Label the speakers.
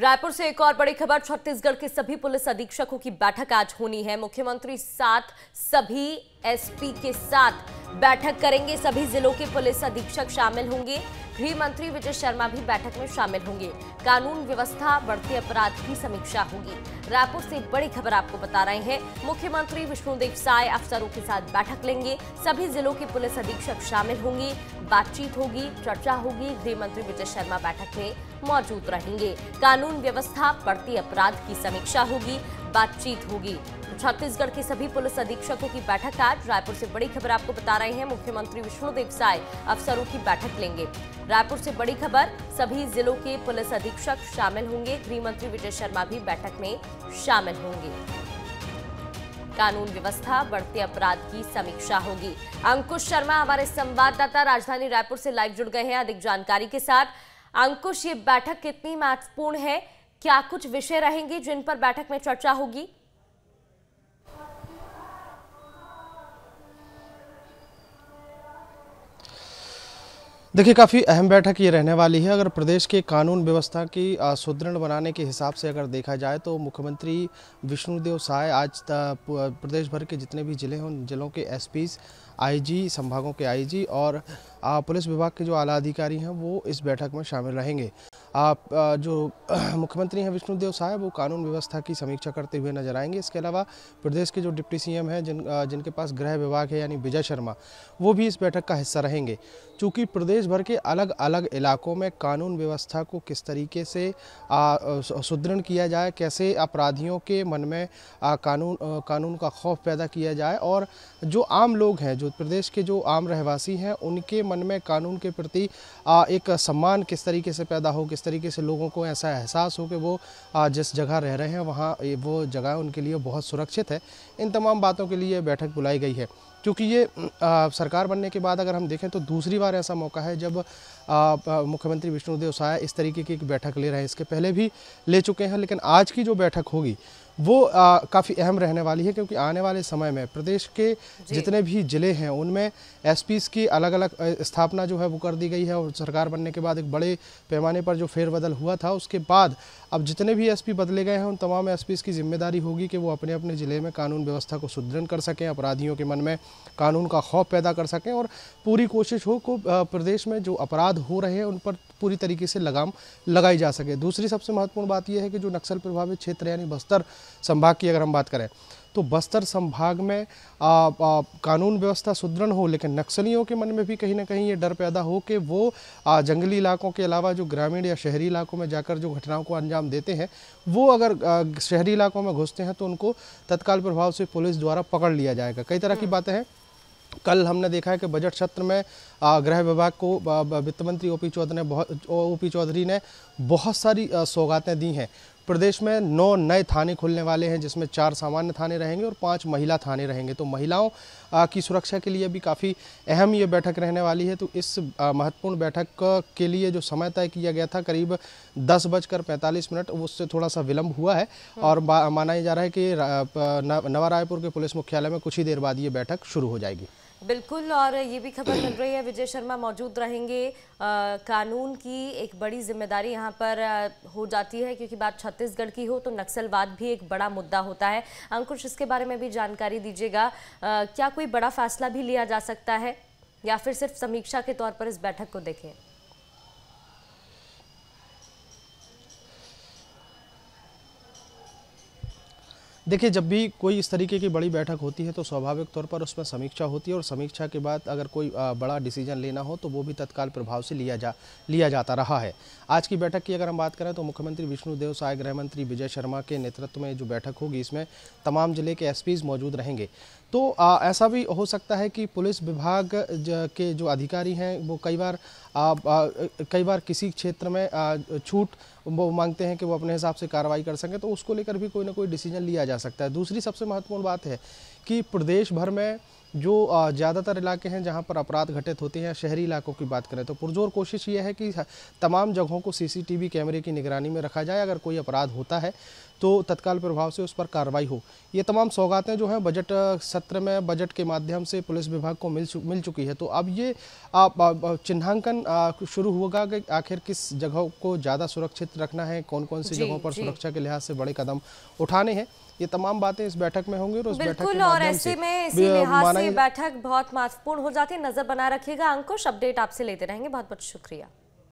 Speaker 1: रायपुर से एक और बड़ी खबर छत्तीसगढ़ के सभी पुलिस अधीक्षकों की बैठक आज होनी है मुख्यमंत्री साथ सभी एसपी के साथ बैठक करेंगे सभी जिलों के पुलिस अधीक्षक शामिल होंगे गृह मंत्री विजय शर्मा भी बैठक में शामिल होंगे कानून व्यवस्था बढ़ते अपराध की समीक्षा होगी रायपुर से बड़ी खबर आपको बता रहे हैं मुख्यमंत्री विष्णुदेव साय अफसरों के साथ बैठक लेंगे सभी जिलों के पुलिस अधीक्षक शामिल होंगे बातचीत होगी चर्चा होगी गृह मंत्री विजय शर्मा बैठक में मौजूद रहेंगे कानून व्यवस्था बढ़ती अपराध की समीक्षा होगी बातचीत होगी छत्तीसगढ़ के सभी पुलिस अधीक्षकों की बैठक आज रायपुर से बड़ी खबर आपको बता रहे हैं मुख्यमंत्री विष्णुदेव साय अफसरों की बैठक लेंगे रायपुर से बड़ी खबर सभी जिलों के पुलिस अधीक्षक शामिल होंगे गृह मंत्री विजय शर्मा भी बैठक में शामिल होंगे कानून व्यवस्था बढ़ते अपराध की समीक्षा होगी अंकुश शर्मा हमारे संवाददाता राजधानी रायपुर से लाइव जुड़ गए हैं अधिक जानकारी के साथ अंकुश ये बैठक कितनी महत्वपूर्ण है क्या कुछ विषय रहेंगे जिन पर बैठक में चर्चा होगी
Speaker 2: देखिए काफ़ी अहम बैठक ये रहने वाली है अगर प्रदेश के कानून व्यवस्था की सुदृढ़ बनाने के हिसाब से अगर देखा जाए तो मुख्यमंत्री विष्णुदेव साय आज प्रदेश भर के जितने भी ज़िले हैं उन ज़िलों के एसपीज आईजी संभागों के आईजी और पुलिस विभाग के जो आला अधिकारी हैं वो इस बैठक में शामिल रहेंगे आप जो मुख्यमंत्री हैं विष्णुदेव साहब वो कानून व्यवस्था की समीक्षा करते हुए नजर आएंगे इसके अलावा प्रदेश के जो डिप्टी सीएम हैं जिन जिनके पास गृह विभाग है यानी विजय शर्मा वो भी इस बैठक का हिस्सा रहेंगे चूँकि प्रदेश भर के अलग अलग इलाकों में कानून व्यवस्था को किस तरीके से सुदृढ़ किया जाए कैसे अपराधियों के मन में आ, कानून आ, कानून का खौफ पैदा किया जाए और जो आम लोग हैं जो प्रदेश के जो आम रहवासी हैं उनके मन में कानून के प्रति एक सम्मान किस तरीके से पैदा हो किस तरीके से लोगों को ऐसा एहसास हो कि वो जिस जगह रह रहे हैं वहाँ वो जगह उनके लिए बहुत सुरक्षित है इन तमाम बातों के लिए बैठक बुलाई गई है क्योंकि ये सरकार बनने के बाद अगर हम देखें तो दूसरी बार ऐसा मौका है जब मुख्यमंत्री विष्णुदेव साय इस तरीके की एक बैठक ले रहे हैं इसके पहले भी ले चुके हैं लेकिन आज की जो बैठक होगी वो काफ़ी अहम रहने वाली है क्योंकि आने वाले समय में प्रदेश के जितने भी ज़िले हैं उनमें एसपीस की अलग अलग स्थापना जो है वो कर दी गई है और सरकार बनने के बाद एक बड़े पैमाने पर जो फेरबदल हुआ था उसके बाद अब जितने भी एसपी बदले गए हैं उन तमाम एसपीस की जिम्मेदारी होगी कि वो अपने अपने ज़िले में कानून व्यवस्था को सुदृढ़ कर सकें अपराधियों के मन में कानून का खौफ पैदा कर सकें और पूरी कोशिश हो को प्रदेश में जो अपराध हो रहे हैं उन पर पूरी तरीके से लगाम लगाई जा सके दूसरी सबसे महत्वपूर्ण बात यह है कि जो नक्सल प्रभावित क्षेत्र यानी बस्तर संभाग की अगर हम बात करें तो बस्तर संभाग में आ, आ, कानून व्यवस्था सुदृढ़ हो लेकिन नक्सलियों के मन में भी कहीं ना कहीं ये डर पैदा हो कि वो आ, जंगली इलाकों के अलावा जो ग्रामीण या शहरी इलाकों में जाकर जो घटनाओं को अंजाम देते हैं वो अगर आ, शहरी इलाकों में घुसते हैं तो उनको तत्काल प्रभाव से पुलिस द्वारा पकड़ लिया जाएगा कई तरह की हम्म। बातें हैं कल हमने देखा है कि बजट सत्र में गृह विभाग को वित्त मंत्री ओपी चौधरी ने बहुत ओपी चौधरी ने बहुत सारी सौगातें दी हैं प्रदेश में नौ नए थाने खुलने वाले हैं जिसमें चार सामान्य थाने रहेंगे और पांच महिला थाने रहेंगे तो महिलाओं की सुरक्षा के लिए भी काफ़ी अहम ये बैठक रहने वाली है तो इस महत्वपूर्ण बैठक के लिए जो समय तय किया गया था करीब दस बजकर पैंतालीस मिनट उससे थोड़ा सा विलंब हुआ है और माना जा रहा है कि नवा रायपुर के पुलिस मुख्यालय में कुछ ही देर बाद ये बैठक शुरू हो जाएगी
Speaker 1: बिल्कुल और ये भी खबर मिल रही है विजय शर्मा मौजूद रहेंगे आ, कानून की एक बड़ी जिम्मेदारी यहाँ पर आ, हो जाती है क्योंकि बात छत्तीसगढ़ की हो तो नक्सलवाद भी एक बड़ा मुद्दा होता है अंकुश इसके बारे में भी जानकारी दीजिएगा क्या कोई बड़ा फैसला भी लिया जा सकता है या फिर सिर्फ समीक्षा के तौर पर इस बैठक को देखें
Speaker 2: देखिए जब भी कोई इस तरीके की बड़ी बैठक होती है तो स्वाभाविक तौर पर उसमें समीक्षा होती है और समीक्षा के बाद अगर कोई बड़ा डिसीजन लेना हो तो वो भी तत्काल प्रभाव से लिया जा लिया जाता रहा है आज की बैठक की अगर हम बात करें तो मुख्यमंत्री विष्णुदेव साय गृह मंत्री विजय शर्मा के नेतृत्व में जो बैठक होगी इसमें तमाम जिले के एस मौजूद रहेंगे तो आ, ऐसा भी हो सकता है कि पुलिस विभाग के जो अधिकारी हैं वो कई बार आ, आ, कई बार किसी क्षेत्र में आ, छूट वो मांगते हैं कि वो अपने हिसाब से कार्रवाई कर सकें तो उसको लेकर भी कोई ना कोई डिसीजन लिया जा सकता है दूसरी सबसे महत्वपूर्ण बात है कि प्रदेश भर में जो ज़्यादातर इलाके हैं जहां पर अपराध घटित होते हैं शहरी इलाकों की बात करें तो पुरजोर कोशिश ये है कि तमाम जगहों को सीसीटीवी कैमरे की निगरानी में रखा जाए अगर कोई अपराध होता है तो तत्काल प्रभाव से उस पर कार्रवाई हो ये तमाम सौगातें जो हैं बजट सत्र में बजट के माध्यम से पुलिस विभाग को मिल चु, मिल चुकी है तो अब ये चिन्हांकन शुरू होगा कि आखिर किस जगहों को ज़्यादा सुरक्षित रखना है कौन कौन सी जगहों पर सुरक्षा के लिहाज से बड़े कदम उठाने हैं ये तमाम बातें इस बैठक में होंगी और उस बैठक और ऐसे में इसी लिहाज से
Speaker 1: बैठक बहुत महत्वपूर्ण हो जाती है नजर बना रखिएगा अंकुश अपडेट आपसे लेते रहेंगे बहुत बहुत शुक्रिया